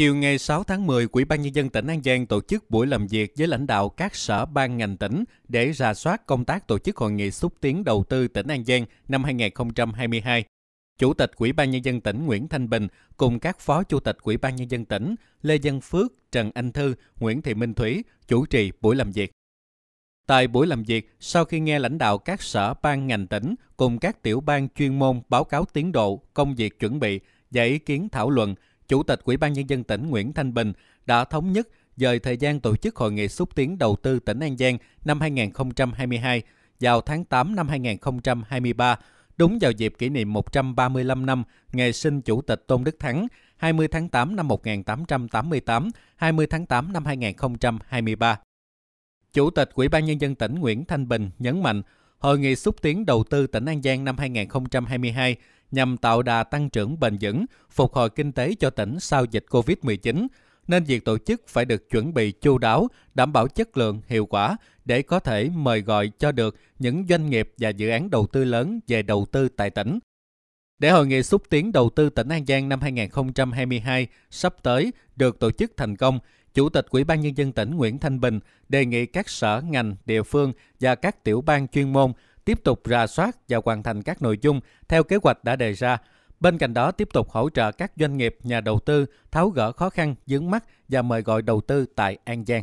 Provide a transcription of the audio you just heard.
Chiều ngày 6 tháng 10, Ủy ban Nhân dân tỉnh An Giang tổ chức buổi làm việc với lãnh đạo các sở ban ngành tỉnh để rà soát công tác tổ chức hội nghị xúc tiến đầu tư tỉnh An Giang năm 2022. Chủ tịch Ủy ban Nhân dân tỉnh Nguyễn Thanh Bình cùng các phó chủ tịch Ủy ban Nhân dân tỉnh Lê Văn Phước, Trần Anh Thư, Nguyễn Thị Minh Thúy chủ trì buổi làm việc. Tại buổi làm việc, sau khi nghe lãnh đạo các sở ban ngành tỉnh cùng các tiểu ban chuyên môn báo cáo tiến độ, công việc chuẩn bị, và ý kiến thảo luận – Chủ tịch Ủy ban Nhân dân tỉnh Nguyễn Thanh Bình đã thống nhất dời thời gian tổ chức hội nghị xúc tiến đầu tư tỉnh An Giang năm 2022 vào tháng 8 năm 2023, đúng vào dịp kỷ niệm 135 năm ngày sinh Chủ tịch Tôn Đức Thắng, 20 tháng 8 năm 1888, 20 tháng 8 năm 2023. Chủ tịch Ủy ban Nhân dân tỉnh Nguyễn Thanh Bình nhấn mạnh, Hội nghị xúc tiến đầu tư tỉnh An Giang năm 2022 nhằm tạo đà tăng trưởng bền vững, phục hồi kinh tế cho tỉnh sau dịch COVID-19, nên việc tổ chức phải được chuẩn bị chu đáo, đảm bảo chất lượng, hiệu quả để có thể mời gọi cho được những doanh nghiệp và dự án đầu tư lớn về đầu tư tại tỉnh. Để hội nghị xúc tiến đầu tư tỉnh An Giang năm 2022 sắp tới được tổ chức thành công, Chủ tịch Ủy ban Nhân dân tỉnh Nguyễn Thanh Bình đề nghị các sở, ngành, địa phương và các tiểu ban chuyên môn tiếp tục ra soát và hoàn thành các nội dung theo kế hoạch đã đề ra. Bên cạnh đó, tiếp tục hỗ trợ các doanh nghiệp, nhà đầu tư tháo gỡ khó khăn, vướng mắt và mời gọi đầu tư tại An Giang.